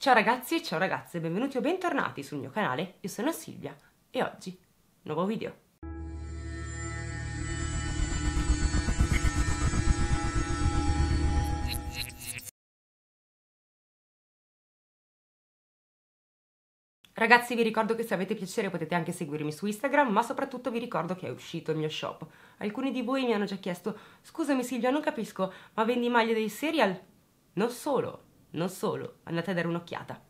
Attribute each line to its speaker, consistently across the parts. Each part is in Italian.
Speaker 1: Ciao ragazzi e ciao ragazze, benvenuti o bentornati sul mio canale, io sono Silvia e oggi nuovo video. Ragazzi vi ricordo che se avete piacere potete anche seguirmi su Instagram, ma soprattutto vi ricordo che è uscito il mio shop. Alcuni di voi mi hanno già chiesto, scusami Silvia non capisco, ma vendi maglie dei serial? Non solo, non solo, andate a dare un'occhiata.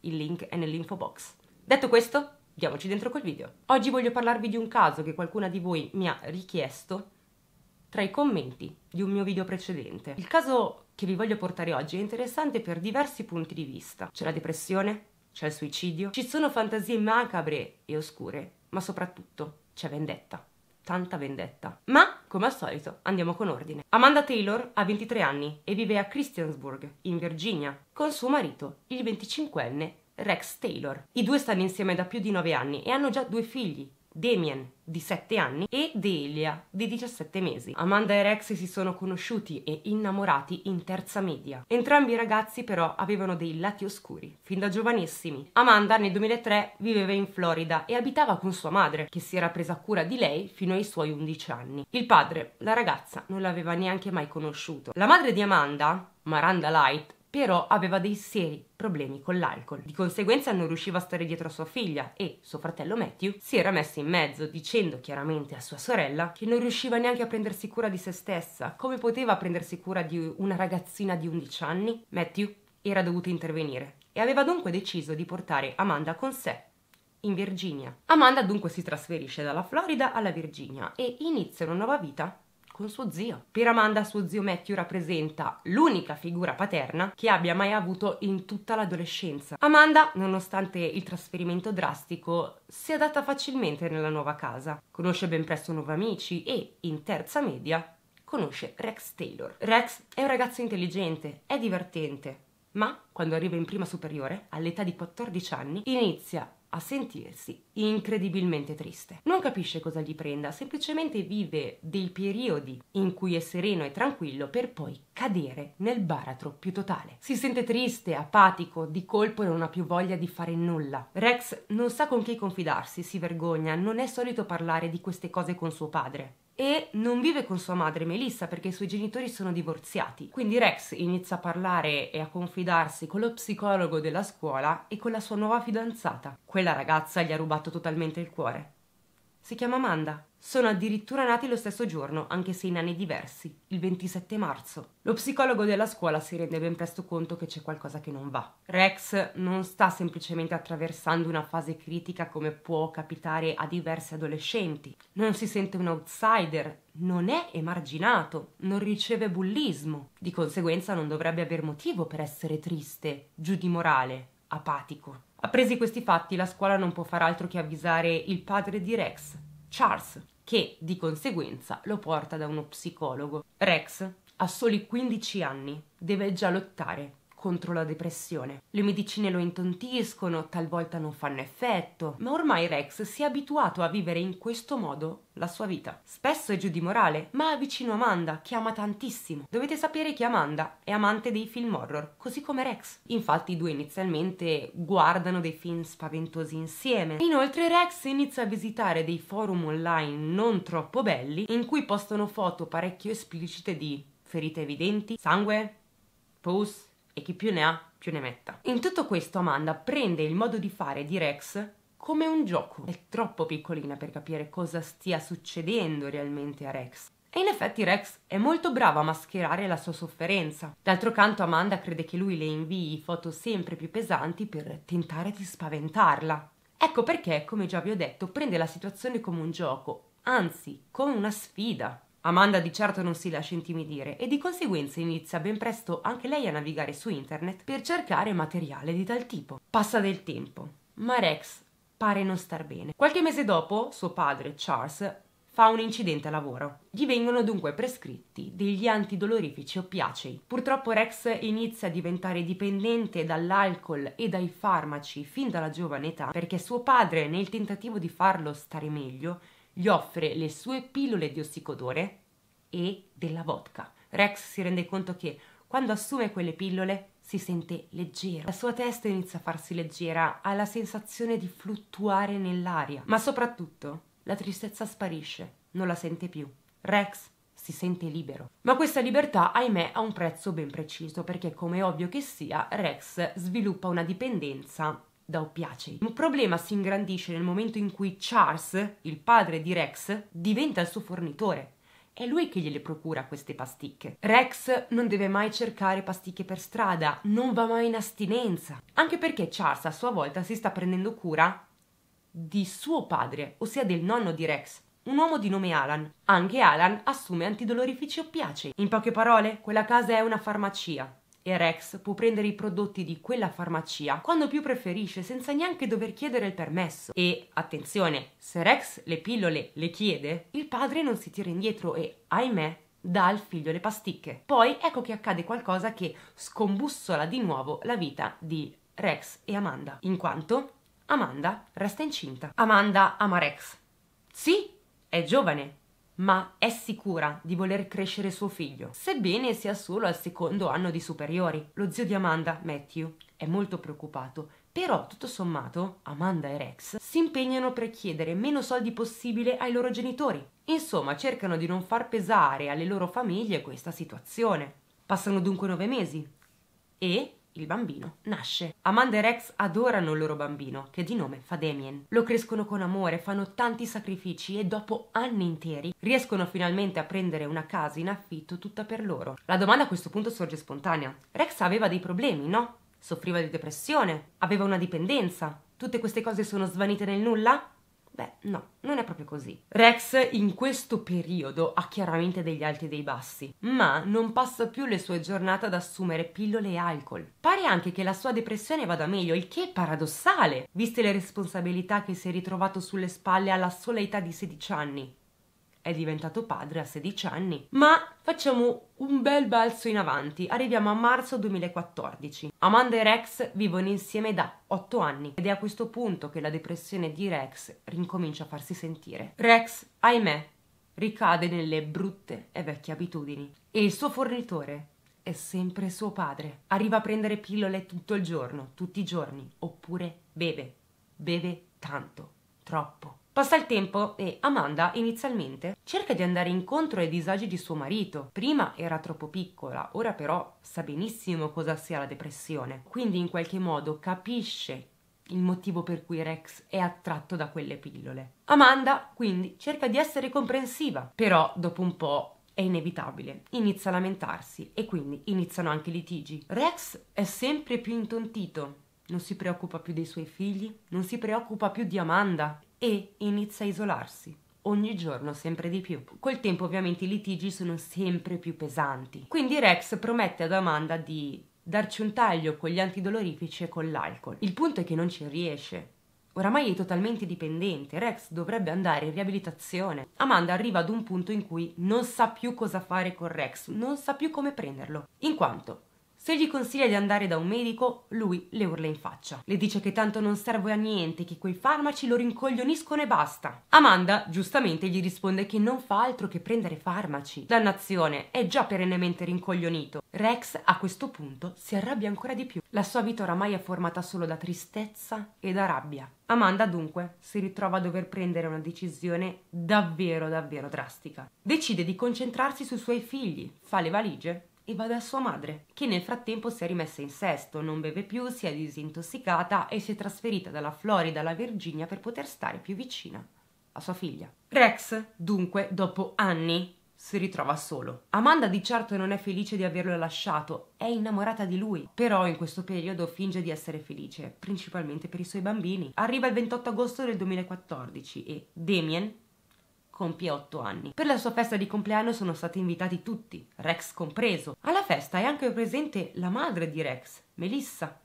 Speaker 1: Il link è nell'info box. Detto questo, diamoci dentro col video. Oggi voglio parlarvi di un caso che qualcuna di voi mi ha richiesto tra i commenti di un mio video precedente. Il caso che vi voglio portare oggi è interessante per diversi punti di vista. C'è la depressione, c'è il suicidio, ci sono fantasie macabre e oscure, ma soprattutto c'è vendetta tanta vendetta. Ma, come al solito, andiamo con ordine. Amanda Taylor ha 23 anni e vive a Christiansburg, in Virginia, con suo marito, il 25enne Rex Taylor. I due stanno insieme da più di 9 anni e hanno già due figli, Damien di 7 anni e Delia di 17 mesi. Amanda e Rex si sono conosciuti e innamorati in terza media. Entrambi i ragazzi però avevano dei lati oscuri, fin da giovanissimi. Amanda nel 2003 viveva in Florida e abitava con sua madre, che si era presa cura di lei fino ai suoi 11 anni. Il padre, la ragazza, non l'aveva neanche mai conosciuto. La madre di Amanda, Maranda Light, però aveva dei seri problemi con l'alcol. Di conseguenza non riusciva a stare dietro a sua figlia e suo fratello Matthew si era messo in mezzo dicendo chiaramente a sua sorella che non riusciva neanche a prendersi cura di se stessa. Come poteva prendersi cura di una ragazzina di 11 anni? Matthew era dovuto intervenire e aveva dunque deciso di portare Amanda con sé in Virginia. Amanda dunque si trasferisce dalla Florida alla Virginia e inizia una nuova vita con suo zio. Per Amanda suo zio Matthew rappresenta l'unica figura paterna che abbia mai avuto in tutta l'adolescenza. Amanda, nonostante il trasferimento drastico, si adatta facilmente nella nuova casa, conosce ben presto nuovi amici e, in terza media, conosce Rex Taylor. Rex è un ragazzo intelligente, è divertente, ma quando arriva in prima superiore, all'età di 14 anni, inizia a sentirsi incredibilmente triste. Non capisce cosa gli prenda, semplicemente vive dei periodi in cui è sereno e tranquillo per poi cadere nel baratro più totale. Si sente triste, apatico, di colpo non ha più voglia di fare nulla. Rex non sa con chi confidarsi, si vergogna, non è solito parlare di queste cose con suo padre. E non vive con sua madre Melissa perché i suoi genitori sono divorziati. Quindi Rex inizia a parlare e a confidarsi con lo psicologo della scuola e con la sua nuova fidanzata. Quella ragazza gli ha rubato totalmente il cuore. Si chiama Amanda sono addirittura nati lo stesso giorno, anche se in anni diversi, il 27 marzo. Lo psicologo della scuola si rende ben presto conto che c'è qualcosa che non va. Rex non sta semplicemente attraversando una fase critica come può capitare a diversi adolescenti, non si sente un outsider, non è emarginato, non riceve bullismo, di conseguenza non dovrebbe aver motivo per essere triste, giù di morale, apatico. Appresi questi fatti, la scuola non può far altro che avvisare il padre di Rex, Charles, che di conseguenza lo porta da uno psicologo. Rex ha soli 15 anni, deve già lottare contro la depressione. Le medicine lo intontiscono, talvolta non fanno effetto, ma ormai Rex si è abituato a vivere in questo modo la sua vita. Spesso è giù di morale, ma avvicino Amanda, che ama tantissimo. Dovete sapere che Amanda è amante dei film horror, così come Rex. Infatti i due inizialmente guardano dei film spaventosi insieme. Inoltre Rex inizia a visitare dei forum online non troppo belli, in cui postano foto parecchio esplicite di ferite evidenti, sangue, pus, e chi più ne ha più ne metta. In tutto questo Amanda prende il modo di fare di Rex come un gioco. È troppo piccolina per capire cosa stia succedendo realmente a Rex. E in effetti Rex è molto brava a mascherare la sua sofferenza. D'altro canto Amanda crede che lui le invii foto sempre più pesanti per tentare di spaventarla. Ecco perché, come già vi ho detto, prende la situazione come un gioco, anzi come una sfida. Amanda di certo non si lascia intimidire e di conseguenza inizia ben presto anche lei a navigare su internet per cercare materiale di tal tipo. Passa del tempo, ma Rex pare non star bene. Qualche mese dopo, suo padre, Charles, fa un incidente a lavoro. Gli vengono dunque prescritti degli antidolorifici oppiacei. Purtroppo Rex inizia a diventare dipendente dall'alcol e dai farmaci fin dalla giovane età perché suo padre, nel tentativo di farlo stare meglio, gli offre le sue pillole di ossicodore e della vodka. Rex si rende conto che quando assume quelle pillole si sente leggero. La sua testa inizia a farsi leggera, ha la sensazione di fluttuare nell'aria, ma soprattutto la tristezza sparisce, non la sente più. Rex si sente libero. Ma questa libertà, ahimè, ha un prezzo ben preciso, perché come ovvio che sia, Rex sviluppa una dipendenza da oppiacei. Un problema si ingrandisce nel momento in cui Charles, il padre di Rex, diventa il suo fornitore. È lui che gliele procura queste pasticche. Rex non deve mai cercare pasticche per strada, non va mai in astinenza. Anche perché Charles a sua volta si sta prendendo cura di suo padre, ossia del nonno di Rex, un uomo di nome Alan. Anche Alan assume antidolorifici oppiacei. In poche parole, quella casa è una farmacia e Rex può prendere i prodotti di quella farmacia quando più preferisce senza neanche dover chiedere il permesso. E attenzione, se Rex le pillole le chiede, il padre non si tira indietro e, ahimè, dà al figlio le pasticche. Poi ecco che accade qualcosa che scombussola di nuovo la vita di Rex e Amanda, in quanto Amanda resta incinta. Amanda ama Rex. Sì, è giovane, ma è sicura di voler crescere suo figlio, sebbene sia solo al secondo anno di superiori. Lo zio di Amanda, Matthew, è molto preoccupato, però tutto sommato Amanda e Rex si impegnano per chiedere meno soldi possibile ai loro genitori. Insomma, cercano di non far pesare alle loro famiglie questa situazione. Passano dunque nove mesi e il bambino nasce. Amanda e Rex adorano il loro bambino, che di nome fa Damien. Lo crescono con amore, fanno tanti sacrifici e dopo anni interi riescono finalmente a prendere una casa in affitto tutta per loro. La domanda a questo punto sorge spontanea. Rex aveva dei problemi, no? Soffriva di depressione, aveva una dipendenza. Tutte queste cose sono svanite nel nulla? Beh, no, non è proprio così. Rex in questo periodo ha chiaramente degli alti e dei bassi, ma non passa più le sue giornate ad assumere pillole e alcol. Pare anche che la sua depressione vada meglio, il che è paradossale, viste le responsabilità che si è ritrovato sulle spalle alla sola età di 16 anni è diventato padre a 16 anni. Ma facciamo un bel balzo in avanti, arriviamo a marzo 2014. Amanda e Rex vivono insieme da 8 anni ed è a questo punto che la depressione di Rex rincomincia a farsi sentire. Rex, ahimè, ricade nelle brutte e vecchie abitudini e il suo fornitore è sempre suo padre. Arriva a prendere pillole tutto il giorno, tutti i giorni, oppure beve, beve tanto, troppo. Passa il tempo e Amanda inizialmente cerca di andare incontro ai disagi di suo marito. Prima era troppo piccola, ora però sa benissimo cosa sia la depressione, quindi in qualche modo capisce il motivo per cui Rex è attratto da quelle pillole. Amanda quindi cerca di essere comprensiva, però dopo un po' è inevitabile, inizia a lamentarsi e quindi iniziano anche i litigi. Rex è sempre più intontito non si preoccupa più dei suoi figli, non si preoccupa più di Amanda e inizia a isolarsi ogni giorno sempre di più. Col tempo ovviamente i litigi sono sempre più pesanti. Quindi Rex promette ad Amanda di darci un taglio con gli antidolorifici e con l'alcol. Il punto è che non ci riesce. Oramai è totalmente dipendente, Rex dovrebbe andare in riabilitazione. Amanda arriva ad un punto in cui non sa più cosa fare con Rex, non sa più come prenderlo, in quanto se gli consiglia di andare da un medico, lui le urla in faccia. Le dice che tanto non serve a niente, che quei farmaci lo rincoglioniscono e basta. Amanda, giustamente, gli risponde che non fa altro che prendere farmaci. Dannazione, è già perennemente rincoglionito. Rex, a questo punto, si arrabbia ancora di più. La sua vita oramai è formata solo da tristezza e da rabbia. Amanda dunque si ritrova a dover prendere una decisione davvero davvero drastica. Decide di concentrarsi sui suoi figli, fa le valigie e va da sua madre, che nel frattempo si è rimessa in sesto, non beve più, si è disintossicata e si è trasferita dalla Florida alla Virginia per poter stare più vicina a sua figlia. Rex, dunque, dopo anni, si ritrova solo. Amanda di certo non è felice di averlo lasciato, è innamorata di lui, però in questo periodo finge di essere felice, principalmente per i suoi bambini. Arriva il 28 agosto del 2014 e Damien, compie 8 anni. Per la sua festa di compleanno sono stati invitati tutti, Rex compreso. Alla festa è anche presente la madre di Rex, Melissa.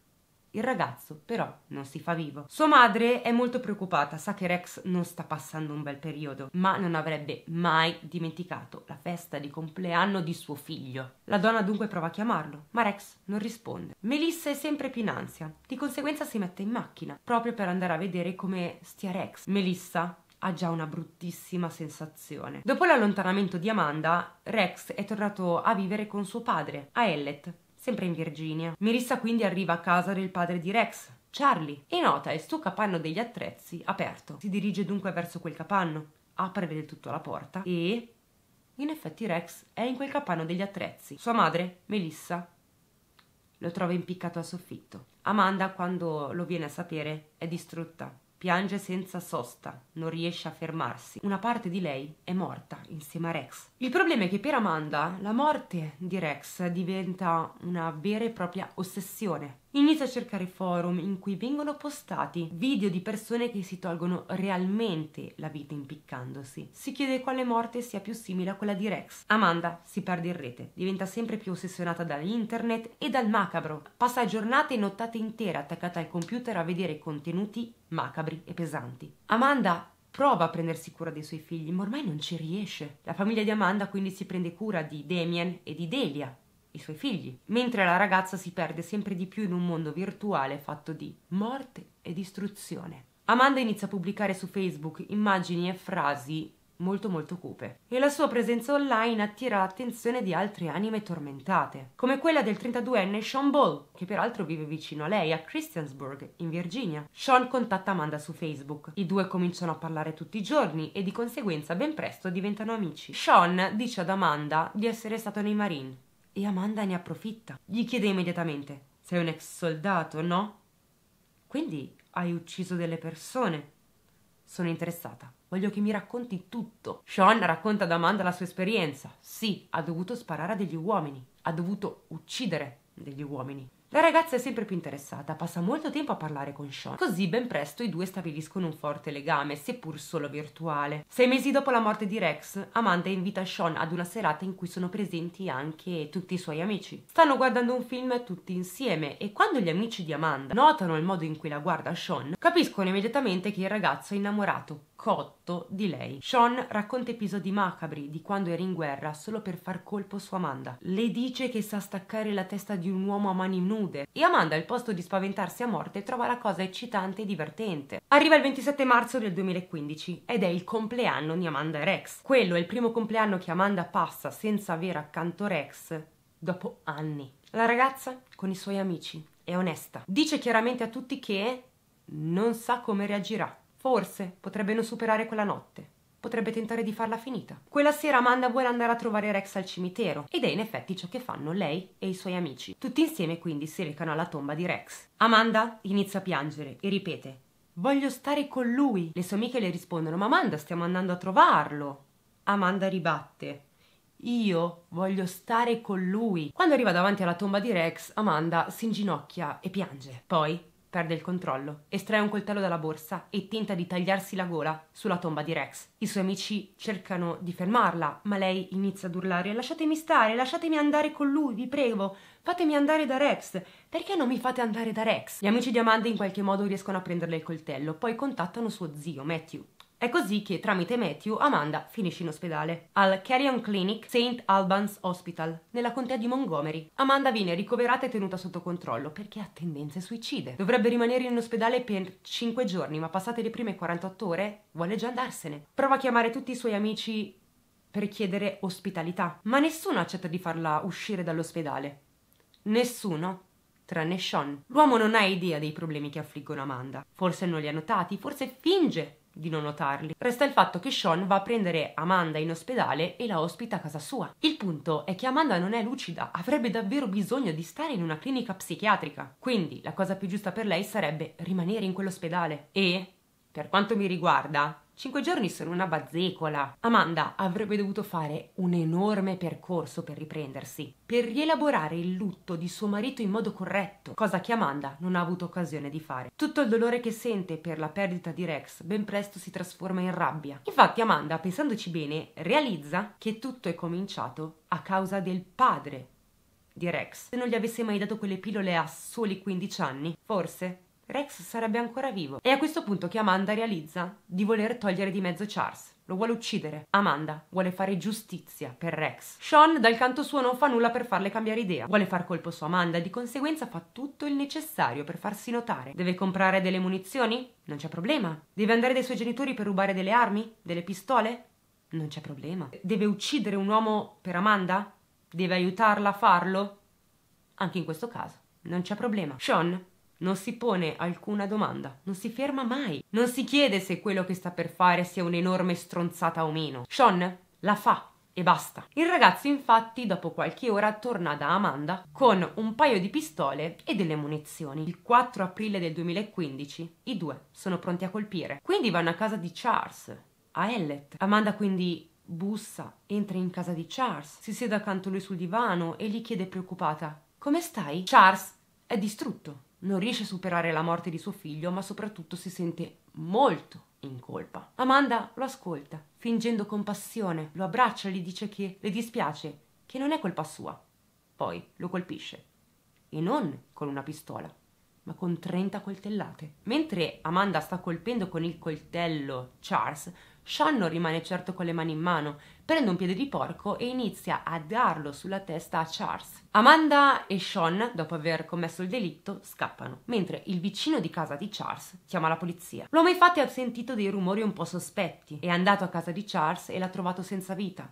Speaker 1: Il ragazzo però non si fa vivo. Sua madre è molto preoccupata, sa che Rex non sta passando un bel periodo, ma non avrebbe mai dimenticato la festa di compleanno di suo figlio. La donna dunque prova a chiamarlo, ma Rex non risponde. Melissa è sempre più in ansia, di conseguenza si mette in macchina proprio per andare a vedere come stia Rex. Melissa ha già una bruttissima sensazione. Dopo l'allontanamento di Amanda, Rex è tornato a vivere con suo padre, a Ellet, sempre in Virginia. Melissa quindi arriva a casa del padre di Rex, Charlie, e nota il suo capanno degli attrezzi aperto. Si dirige dunque verso quel capanno, apre del tutto la porta e... In effetti Rex è in quel capanno degli attrezzi. Sua madre, Melissa, lo trova impiccato al soffitto. Amanda, quando lo viene a sapere, è distrutta Piange senza sosta, non riesce a fermarsi. Una parte di lei è morta insieme a Rex. Il problema è che per Amanda la morte di Rex diventa una vera e propria ossessione. Inizia a cercare forum in cui vengono postati video di persone che si tolgono realmente la vita impiccandosi. Si chiede quale morte sia più simile a quella di Rex. Amanda si perde in rete, diventa sempre più ossessionata dall'internet e dal macabro. Passa giornate e nottate intere attaccata al computer a vedere contenuti macabri e pesanti. Amanda prova a prendersi cura dei suoi figli, ma ormai non ci riesce. La famiglia di Amanda quindi si prende cura di Damien e di Delia, i suoi figli, mentre la ragazza si perde sempre di più in un mondo virtuale fatto di morte e distruzione. Amanda inizia a pubblicare su Facebook immagini e frasi molto molto cupe e la sua presenza online attira l'attenzione di altre anime tormentate, come quella del 32enne Sean Ball, che peraltro vive vicino a lei, a Christiansburg, in Virginia. Sean contatta Amanda su Facebook, i due cominciano a parlare tutti i giorni e di conseguenza ben presto diventano amici. Sean dice ad Amanda di essere stato nei Marine e Amanda ne approfitta. Gli chiede immediatamente: Sei un ex soldato, no? Quindi hai ucciso delle persone? Sono interessata. Voglio che mi racconti tutto. Sean racconta ad Amanda la sua esperienza. Sì, ha dovuto sparare a degli uomini. Ha dovuto uccidere degli uomini. La ragazza è sempre più interessata, passa molto tempo a parlare con Sean. Così ben presto i due stabiliscono un forte legame, seppur solo virtuale. Sei mesi dopo la morte di Rex, Amanda invita Sean ad una serata in cui sono presenti anche tutti i suoi amici. Stanno guardando un film tutti insieme e quando gli amici di Amanda notano il modo in cui la guarda Sean, capiscono immediatamente che il ragazzo è innamorato cotto di lei. Sean racconta episodi macabri di quando era in guerra solo per far colpo su Amanda. Le dice che sa staccare la testa di un uomo a mani nude e Amanda al posto di spaventarsi a morte trova la cosa eccitante e divertente. Arriva il 27 marzo del 2015 ed è il compleanno di Amanda e Rex. Quello è il primo compleanno che Amanda passa senza avere accanto Rex dopo anni. La ragazza con i suoi amici è onesta. Dice chiaramente a tutti che non sa come reagirà Forse potrebbe non superare quella notte. Potrebbe tentare di farla finita. Quella sera Amanda vuole andare a trovare Rex al cimitero ed è in effetti ciò che fanno lei e i suoi amici. Tutti insieme quindi si recano alla tomba di Rex. Amanda inizia a piangere e ripete Voglio stare con lui. Le sue amiche le rispondono Ma Amanda stiamo andando a trovarlo. Amanda ribatte io voglio stare con lui. Quando arriva davanti alla tomba di Rex, Amanda si inginocchia e piange. Poi Perde il controllo, estrae un coltello dalla borsa e tenta di tagliarsi la gola sulla tomba di Rex. I suoi amici cercano di fermarla, ma lei inizia ad urlare: Lasciatemi stare, lasciatemi andare con lui, vi prego, fatemi andare da Rex. Perché non mi fate andare da Rex? Gli amici di Amanda in qualche modo riescono a prenderle il coltello, poi contattano suo zio, Matthew, è così che tramite Matthew Amanda finisce in ospedale, al Carrion Clinic St. Albans Hospital, nella contea di Montgomery. Amanda viene ricoverata e tenuta sotto controllo perché ha tendenze suicide. Dovrebbe rimanere in ospedale per 5 giorni, ma passate le prime 48 ore vuole già andarsene. Prova a chiamare tutti i suoi amici per chiedere ospitalità, ma nessuno accetta di farla uscire dall'ospedale. Nessuno tranne Sean. L'uomo non ha idea dei problemi che affliggono Amanda. Forse non li ha notati, forse finge di non notarli. Resta il fatto che Sean va a prendere Amanda in ospedale e la ospita a casa sua. Il punto è che Amanda non è lucida, avrebbe davvero bisogno di stare in una clinica psichiatrica. Quindi la cosa più giusta per lei sarebbe rimanere in quell'ospedale. E, per quanto mi riguarda, Cinque giorni sono una bazzecola. Amanda avrebbe dovuto fare un enorme percorso per riprendersi, per rielaborare il lutto di suo marito in modo corretto, cosa che Amanda non ha avuto occasione di fare. Tutto il dolore che sente per la perdita di Rex ben presto si trasforma in rabbia. Infatti Amanda, pensandoci bene, realizza che tutto è cominciato a causa del padre di Rex. Se non gli avesse mai dato quelle pillole a soli 15 anni, forse Rex sarebbe ancora vivo. È a questo punto che Amanda realizza di voler togliere di mezzo Charles. Lo vuole uccidere. Amanda vuole fare giustizia per Rex. Sean, dal canto suo, non fa nulla per farle cambiare idea. Vuole far colpo su Amanda e di conseguenza fa tutto il necessario per farsi notare. Deve comprare delle munizioni? Non c'è problema. Deve andare dai suoi genitori per rubare delle armi? Delle pistole? Non c'è problema. Deve uccidere un uomo per Amanda? Deve aiutarla a farlo? Anche in questo caso non c'è problema. Sean non si pone alcuna domanda, non si ferma mai, non si chiede se quello che sta per fare sia un'enorme stronzata o meno. Sean la fa e basta. Il ragazzo infatti dopo qualche ora torna da Amanda con un paio di pistole e delle munizioni. Il 4 aprile del 2015 i due sono pronti a colpire. Quindi vanno a casa di Charles, a Ellet. Amanda quindi bussa, entra in casa di Charles, si siede accanto a lui sul divano e gli chiede preoccupata Come stai? Charles è distrutto non riesce a superare la morte di suo figlio, ma soprattutto si sente molto in colpa. Amanda lo ascolta, fingendo compassione, lo abbraccia e gli dice che le dispiace, che non è colpa sua. Poi lo colpisce, e non con una pistola, ma con 30 coltellate. Mentre Amanda sta colpendo con il coltello Charles, Sean non rimane certo con le mani in mano, prende un piede di porco e inizia a darlo sulla testa a Charles. Amanda e Sean, dopo aver commesso il delitto, scappano, mentre il vicino di casa di Charles chiama la polizia. L'uomo infatti ha sentito dei rumori un po' sospetti, è andato a casa di Charles e l'ha trovato senza vita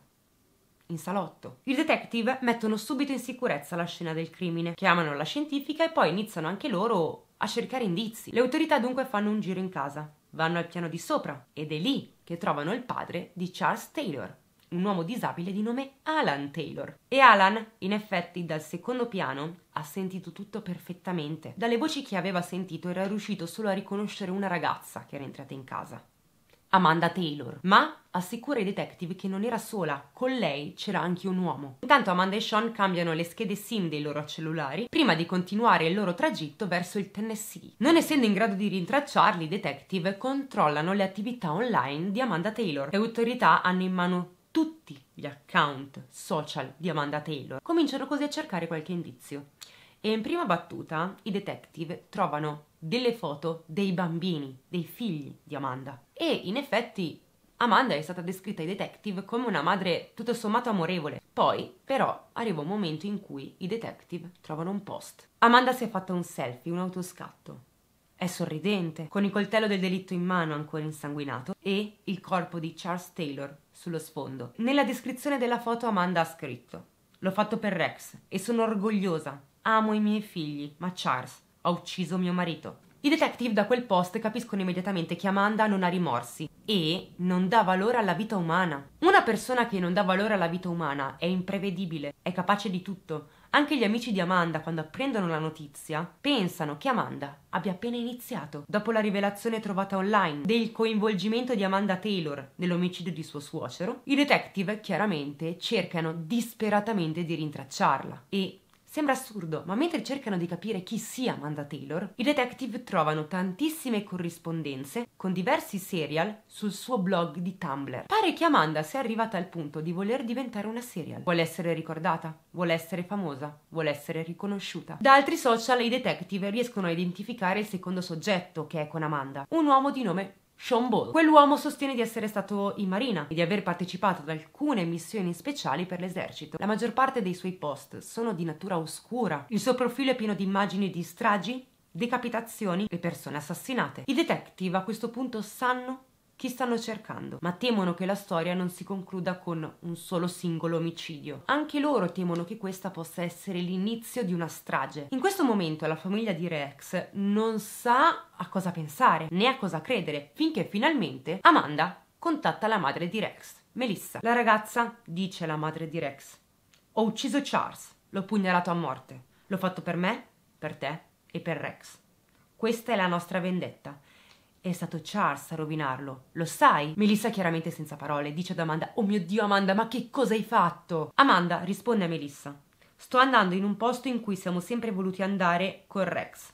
Speaker 1: in salotto. I detective mettono subito in sicurezza la scena del crimine, chiamano la scientifica e poi iniziano anche loro a cercare indizi. Le autorità dunque fanno un giro in casa, vanno al piano di sopra ed è lì che trovano il padre di Charles Taylor, un uomo disabile di nome Alan Taylor. E Alan, in effetti, dal secondo piano ha sentito tutto perfettamente. Dalle voci che aveva sentito era riuscito solo a riconoscere una ragazza che era entrata in casa. Amanda Taylor, ma assicura i detective che non era sola, con lei c'era anche un uomo. Intanto Amanda e Sean cambiano le schede SIM dei loro cellulari prima di continuare il loro tragitto verso il Tennessee. Non essendo in grado di rintracciarli, i detective controllano le attività online di Amanda Taylor. Le autorità hanno in mano tutti gli account social di Amanda Taylor. Cominciano così a cercare qualche indizio. E in prima battuta i detective trovano delle foto dei bambini, dei figli di Amanda. E in effetti Amanda è stata descritta ai detective come una madre tutto sommato amorevole. Poi, però, arriva un momento in cui i detective trovano un post. Amanda si è fatta un selfie, un autoscatto. È sorridente, con il coltello del delitto in mano ancora insanguinato e il corpo di Charles Taylor sullo sfondo. Nella descrizione della foto Amanda ha scritto: L'ho fatto per Rex e sono orgogliosa. Amo i miei figli, ma Charles ha ucciso mio marito. I detective da quel post capiscono immediatamente che Amanda non ha rimorsi e non dà valore alla vita umana. Una persona che non dà valore alla vita umana è imprevedibile, è capace di tutto. Anche gli amici di Amanda, quando apprendono la notizia, pensano che Amanda abbia appena iniziato, dopo la rivelazione trovata online del coinvolgimento di Amanda Taylor nell'omicidio di suo suocero, i detective chiaramente cercano disperatamente di rintracciarla e Sembra assurdo, ma mentre cercano di capire chi sia Amanda Taylor, i detective trovano tantissime corrispondenze con diversi serial sul suo blog di Tumblr. Pare che Amanda sia arrivata al punto di voler diventare una serial. Vuole essere ricordata, vuole essere famosa, vuole essere riconosciuta. Da altri social i detective riescono a identificare il secondo soggetto che è con Amanda, un uomo di nome Sean Ball. Quell'uomo sostiene di essere stato in marina e di aver partecipato ad alcune missioni speciali per l'esercito. La maggior parte dei suoi post sono di natura oscura. Il suo profilo è pieno di immagini di stragi, decapitazioni e persone assassinate. I detective a questo punto sanno chi stanno cercando, ma temono che la storia non si concluda con un solo singolo omicidio. Anche loro temono che questa possa essere l'inizio di una strage. In questo momento la famiglia di Rex non sa a cosa pensare né a cosa credere, finché finalmente Amanda contatta la madre di Rex, Melissa. La ragazza dice alla madre di Rex: Ho ucciso Charles, l'ho pugnalato a morte. L'ho fatto per me, per te e per Rex. Questa è la nostra vendetta è stato Charles a rovinarlo. Lo sai? Melissa chiaramente senza parole dice ad Amanda Oh mio Dio Amanda, ma che cosa hai fatto? Amanda risponde a Melissa Sto andando in un posto in cui siamo sempre voluti andare con Rex.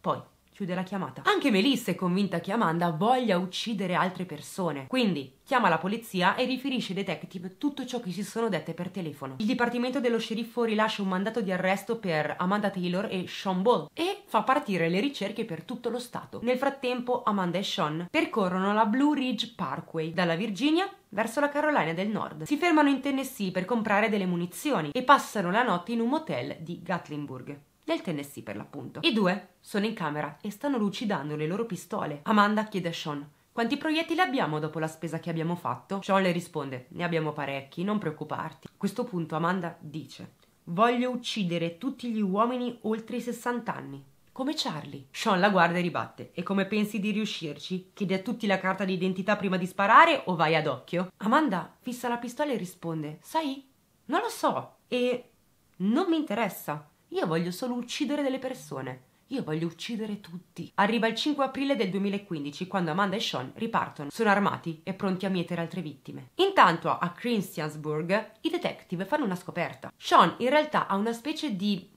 Speaker 1: Poi chiude la chiamata. Anche Melissa è convinta che Amanda voglia uccidere altre persone, quindi chiama la polizia e riferisce ai detective tutto ciò che si sono dette per telefono. Il dipartimento dello sceriffo rilascia un mandato di arresto per Amanda Taylor e Sean Ball e fa partire le ricerche per tutto lo stato. Nel frattempo Amanda e Sean percorrono la Blue Ridge Parkway dalla Virginia verso la Carolina del Nord. Si fermano in Tennessee per comprare delle munizioni e passano la notte in un motel di Gatlinburg nel Tennessee per l'appunto. I due sono in camera e stanno lucidando le loro pistole. Amanda chiede a Sean quanti proiettili abbiamo dopo la spesa che abbiamo fatto? Sean le risponde, ne abbiamo parecchi, non preoccuparti. A questo punto Amanda dice, voglio uccidere tutti gli uomini oltre i 60 anni, come Charlie. Sean la guarda e ribatte, e come pensi di riuscirci? Chiedi a tutti la carta d'identità prima di sparare o vai ad occhio? Amanda fissa la pistola e risponde, sai, non lo so, e non mi interessa. Io voglio solo uccidere delle persone. Io voglio uccidere tutti. Arriva il 5 aprile del 2015, quando Amanda e Sean ripartono, sono armati e pronti a mietere altre vittime. Intanto, a Christiansburg, i detective fanno una scoperta. Sean in realtà ha una specie di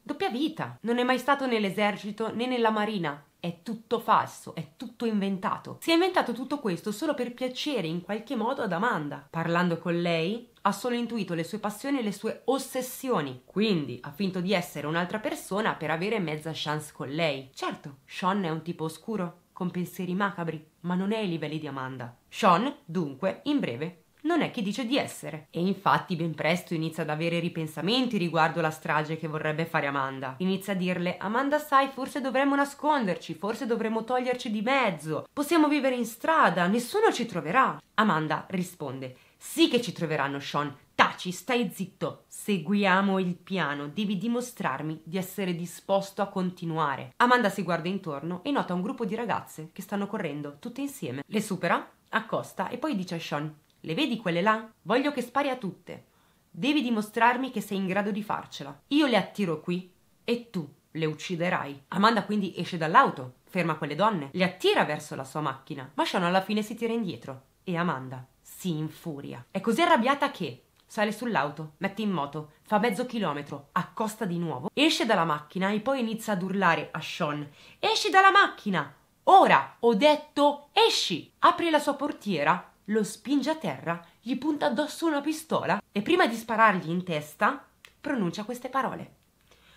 Speaker 1: doppia vita. Non è mai stato nell'esercito né nella marina. È tutto falso, è tutto inventato. Si è inventato tutto questo solo per piacere in qualche modo ad Amanda. Parlando con lei, ha solo intuito le sue passioni e le sue ossessioni, quindi ha finto di essere un'altra persona per avere mezza chance con lei. Certo, Sean è un tipo oscuro, con pensieri macabri, ma non è ai livelli di Amanda. Sean, dunque, in breve, non è chi dice di essere. E infatti ben presto inizia ad avere ripensamenti riguardo la strage che vorrebbe fare Amanda. Inizia a dirle Amanda sai forse dovremmo nasconderci, forse dovremmo toglierci di mezzo, possiamo vivere in strada, nessuno ci troverà. Amanda risponde sì che ci troveranno sean taci stai zitto seguiamo il piano devi dimostrarmi di essere disposto a continuare amanda si guarda intorno e nota un gruppo di ragazze che stanno correndo tutte insieme le supera accosta e poi dice a sean le vedi quelle là voglio che spari a tutte devi dimostrarmi che sei in grado di farcela io le attiro qui e tu le ucciderai. Amanda quindi esce dall'auto, ferma quelle donne, le attira verso la sua macchina, ma Sean alla fine si tira indietro e Amanda si infuria. È così arrabbiata che sale sull'auto, mette in moto, fa mezzo chilometro, accosta di nuovo, esce dalla macchina e poi inizia ad urlare a Sean: Esci dalla macchina! Ora! Ho detto esci! Apri la sua portiera, lo spinge a terra, gli punta addosso una pistola e prima di sparargli in testa pronuncia queste parole.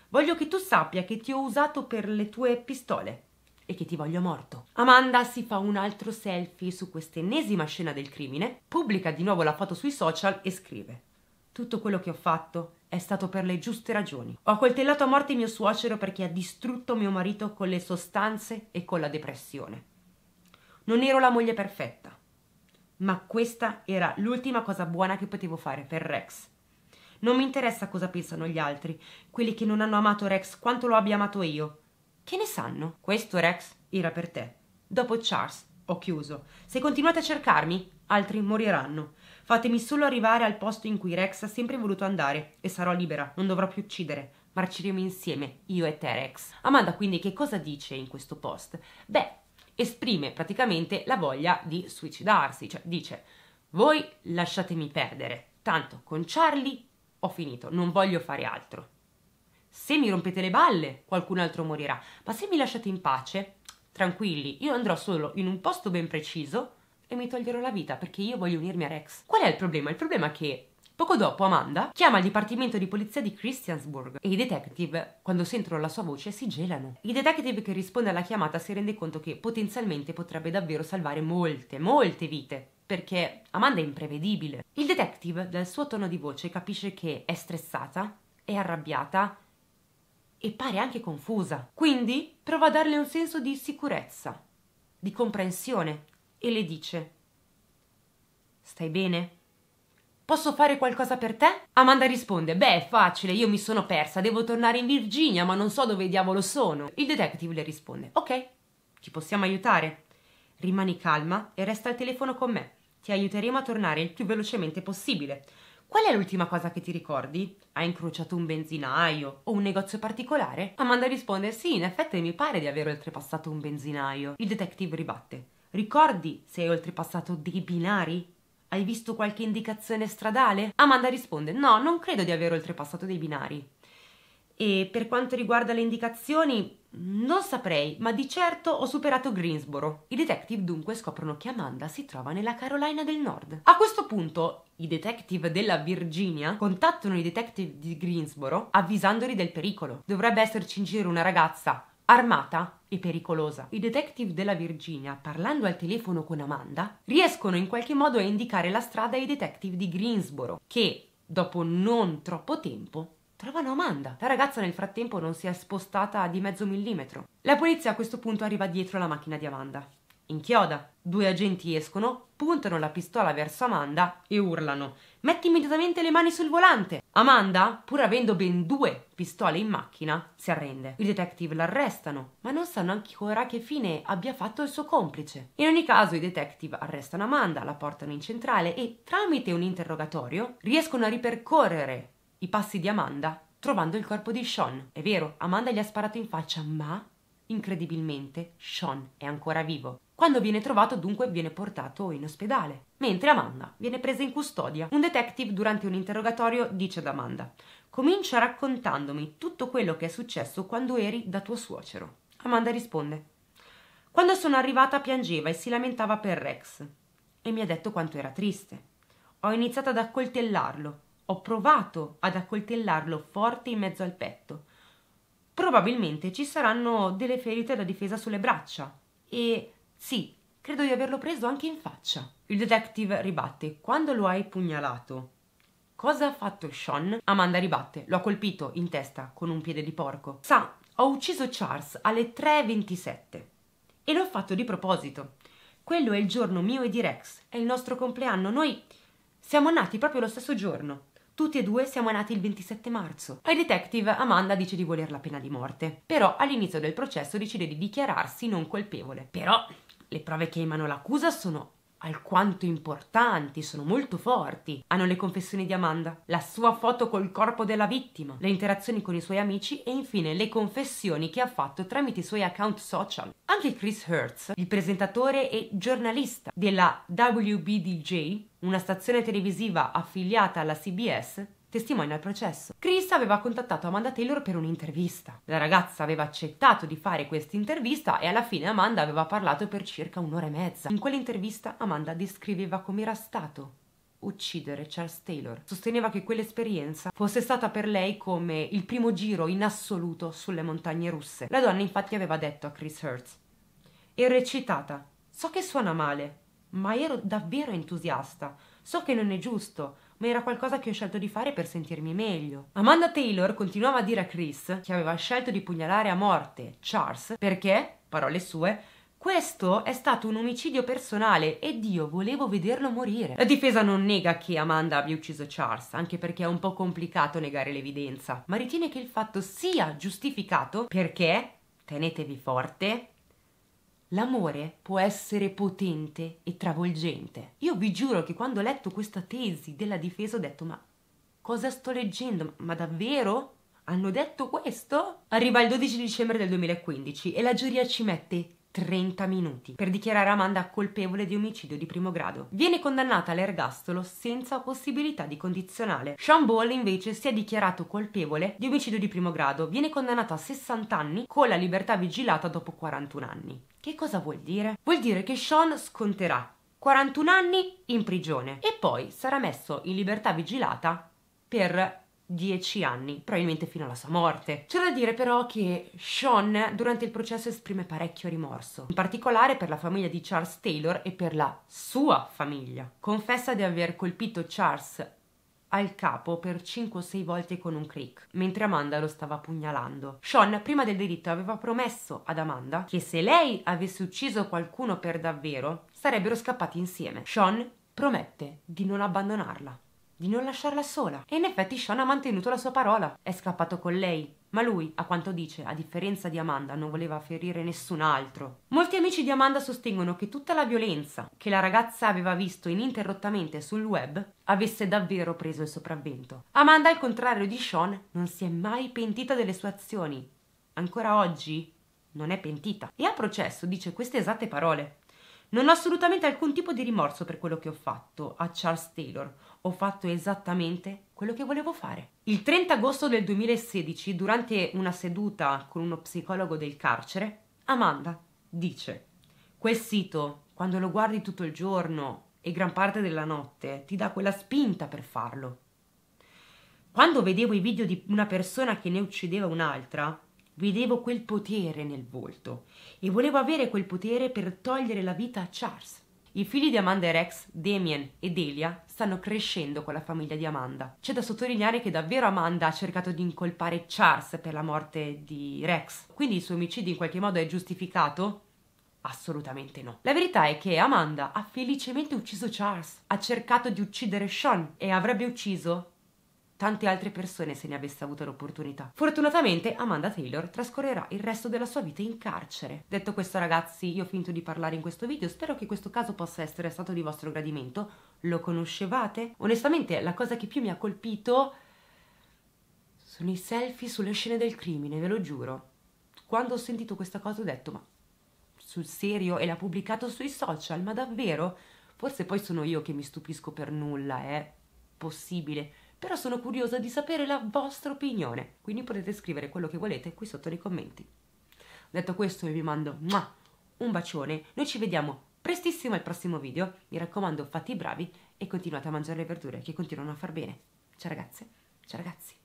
Speaker 1: Voglio che tu sappia che ti ho usato per le tue pistole e che ti voglio morto. Amanda si fa un altro selfie su quest'ennesima scena del crimine, pubblica di nuovo la foto sui social e scrive tutto quello che ho fatto è stato per le giuste ragioni. Ho accoltellato a morte mio suocero perché ha distrutto mio marito con le sostanze e con la depressione. Non ero la moglie perfetta, ma questa era l'ultima cosa buona che potevo fare per Rex. Non mi interessa cosa pensano gli altri, quelli che non hanno amato Rex quanto lo abbia amato io. Che ne sanno? Questo, Rex, era per te. Dopo Charles, ho chiuso. Se continuate a cercarmi, altri moriranno. Fatemi solo arrivare al posto in cui Rex ha sempre voluto andare e sarò libera, non dovrò più uccidere. Marciremo insieme, io e te, Rex. Amanda, quindi, che cosa dice in questo post? Beh, esprime praticamente la voglia di suicidarsi, cioè dice: Voi lasciatemi perdere, tanto con Charlie ho finito, non voglio fare altro. Se mi rompete le balle, qualcun altro morirà, ma se mi lasciate in pace, tranquilli, io andrò solo in un posto ben preciso e mi toglierò la vita perché io voglio unirmi a Rex. Qual è il problema? Il problema è che Poco dopo Amanda chiama il dipartimento di polizia di Christiansburg e i detective, quando sentono la sua voce, si gelano. Il detective che risponde alla chiamata si rende conto che potenzialmente potrebbe davvero salvare molte, molte vite, perché Amanda è imprevedibile. Il detective, dal suo tono di voce, capisce che è stressata, è arrabbiata e pare anche confusa. Quindi prova a darle un senso di sicurezza, di comprensione e le dice: Stai bene? Posso fare qualcosa per te? Amanda risponde: Beh, è facile, io mi sono persa, devo tornare in Virginia, ma non so dove diavolo sono. Il detective le risponde: Ok, ci possiamo aiutare. Rimani calma e resta al telefono con me. Ti aiuteremo a tornare il più velocemente possibile. Qual è l'ultima cosa che ti ricordi? Hai incrociato un benzinaio o un negozio particolare? Amanda risponde: Sì, in effetti mi pare di aver oltrepassato un benzinaio. Il detective ribatte: Ricordi se hai oltrepassato dei binari? Hai visto qualche indicazione stradale? Amanda risponde: No, non credo di aver oltrepassato dei binari. E per quanto riguarda le indicazioni, non saprei, ma di certo ho superato Greensboro. I detective dunque scoprono che Amanda si trova nella Carolina del Nord. A questo punto i detective della Virginia contattano i detective di Greensboro avvisandoli del pericolo. Dovrebbe esserci in giro una ragazza armata e pericolosa. I detective della Virginia, parlando al telefono con Amanda, riescono in qualche modo a indicare la strada ai detective di Greensboro che, dopo non troppo tempo, Trovano Amanda. La ragazza nel frattempo non si è spostata di mezzo millimetro. La polizia a questo punto arriva dietro la macchina di Amanda. Inchioda. Due agenti escono, puntano la pistola verso Amanda e urlano: Metti immediatamente le mani sul volante! Amanda, pur avendo ben due pistole in macchina, si arrende. I detective l'arrestano, ma non sanno ancora che fine abbia fatto il suo complice. In ogni caso, i detective arrestano Amanda, la portano in centrale e, tramite un interrogatorio, riescono a ripercorrere i passi di Amanda, trovando il corpo di Sean. È vero, Amanda gli ha sparato in faccia, ma incredibilmente Sean è ancora vivo. Quando viene trovato dunque viene portato in ospedale, mentre Amanda viene presa in custodia. Un detective durante un interrogatorio dice ad Amanda Comincia raccontandomi tutto quello che è successo quando eri da tuo suocero. Amanda risponde Quando sono arrivata piangeva e si lamentava per Rex e mi ha detto quanto era triste. Ho iniziato ad accoltellarlo ho provato ad accoltellarlo forte in mezzo al petto. Probabilmente ci saranno delle ferite da difesa sulle braccia. E sì, credo di averlo preso anche in faccia. Il detective ribatte: Quando lo hai pugnalato? Cosa ha fatto Sean? Amanda ribatte: Lo ha colpito in testa con un piede di porco. Sa, ho ucciso Charles alle 3.27. E l'ho fatto di proposito. Quello è il giorno mio e di Rex. È il nostro compleanno. Noi siamo nati proprio lo stesso giorno. Tutti e due siamo nati il 27 marzo. Ai detective Amanda dice di voler la pena di morte, però all'inizio del processo decide di dichiararsi non colpevole. Però le prove che emano l'accusa sono alquanto importanti, sono molto forti. Hanno le confessioni di Amanda, la sua foto col corpo della vittima, le interazioni con i suoi amici e infine le confessioni che ha fatto tramite i suoi account social. Anche Chris Hertz, il presentatore e giornalista della WBDJ, una stazione televisiva affiliata alla CBS, testimonia al processo. Chris aveva contattato Amanda Taylor per un'intervista. La ragazza aveva accettato di fare questa intervista e alla fine Amanda aveva parlato per circa un'ora e mezza. In quell'intervista Amanda descriveva come era stato uccidere Charles Taylor. Sosteneva che quell'esperienza fosse stata per lei come il primo giro in assoluto sulle montagne russe. La donna infatti aveva detto a Chris Hertz e recitata So che suona male, ma ero davvero entusiasta. So che non è giusto, ma era qualcosa che ho scelto di fare per sentirmi meglio. Amanda Taylor continuava a dire a Chris che aveva scelto di pugnalare a morte Charles perché, parole sue, questo è stato un omicidio personale ed io volevo vederlo morire. La difesa non nega che Amanda abbia ucciso Charles, anche perché è un po' complicato negare l'evidenza, ma ritiene che il fatto sia giustificato perché, tenetevi forte, L'amore può essere potente e travolgente. Io vi giuro che quando ho letto questa tesi della difesa ho detto ma cosa sto leggendo? Ma davvero? Hanno detto questo? Arriva il 12 dicembre del 2015 e la giuria ci mette 30 minuti per dichiarare Amanda colpevole di omicidio di primo grado. Viene condannata all'ergastolo senza possibilità di condizionale. Sean Ball invece si è dichiarato colpevole di omicidio di primo grado, viene condannato a 60 anni con la libertà vigilata dopo 41 anni. Che cosa vuol dire? Vuol dire che Sean sconterà 41 anni in prigione e poi sarà messo in libertà vigilata per 10 anni, probabilmente fino alla sua morte. C'è da dire però che Sean durante il processo esprime parecchio rimorso, in particolare per la famiglia di Charles Taylor e per la sua famiglia. Confessa di aver colpito Charles al capo per 5 o 6 volte con un crick, mentre Amanda lo stava pugnalando. Sean, prima del delitto, aveva promesso ad Amanda che se lei avesse ucciso qualcuno per davvero, sarebbero scappati insieme. Sean promette di non abbandonarla di non lasciarla sola. E in effetti Sean ha mantenuto la sua parola. È scappato con lei. Ma lui, a quanto dice, a differenza di Amanda, non voleva ferire nessun altro. Molti amici di Amanda sostengono che tutta la violenza che la ragazza aveva visto ininterrottamente sul web avesse davvero preso il sopravvento. Amanda, al contrario di Sean, non si è mai pentita delle sue azioni. Ancora oggi non è pentita. E a processo dice queste esatte parole. Non ho assolutamente alcun tipo di rimorso per quello che ho fatto a Charles Taylor. Ho fatto esattamente quello che volevo fare. Il 30 agosto del 2016, durante una seduta con uno psicologo del carcere, Amanda dice: Quel sito, quando lo guardi tutto il giorno e gran parte della notte, ti dà quella spinta per farlo. Quando vedevo i video di una persona che ne uccideva un'altra, Vedevo quel potere nel volto e volevo avere quel potere per togliere la vita a Charles. I figli di Amanda e Rex, Damien e Delia, stanno crescendo con la famiglia di Amanda. C'è da sottolineare che davvero Amanda ha cercato di incolpare Charles per la morte di Rex, quindi il suo omicidio in qualche modo è giustificato? Assolutamente no. La verità è che Amanda ha felicemente ucciso Charles, ha cercato di uccidere Sean e avrebbe ucciso tante altre persone se ne avesse avuto l'opportunità. Fortunatamente Amanda Taylor trascorrerà il resto della sua vita in carcere. Detto questo ragazzi, io ho finito di parlare in questo video, spero che questo caso possa essere stato di vostro gradimento. Lo conoscevate? Onestamente la cosa che più mi ha colpito sono i selfie sulle scene del crimine, ve lo giuro. Quando ho sentito questa cosa ho detto ma sul serio e l'ha pubblicato sui social, ma davvero? Forse poi sono io che mi stupisco per nulla, è eh? possibile però sono curiosa di sapere la vostra opinione, quindi potete scrivere quello che volete qui sotto nei commenti. Detto questo io vi mando un bacione, noi ci vediamo prestissimo al prossimo video, mi raccomando fate i bravi e continuate a mangiare le verdure che continuano a far bene. Ciao ragazze, ciao ragazzi!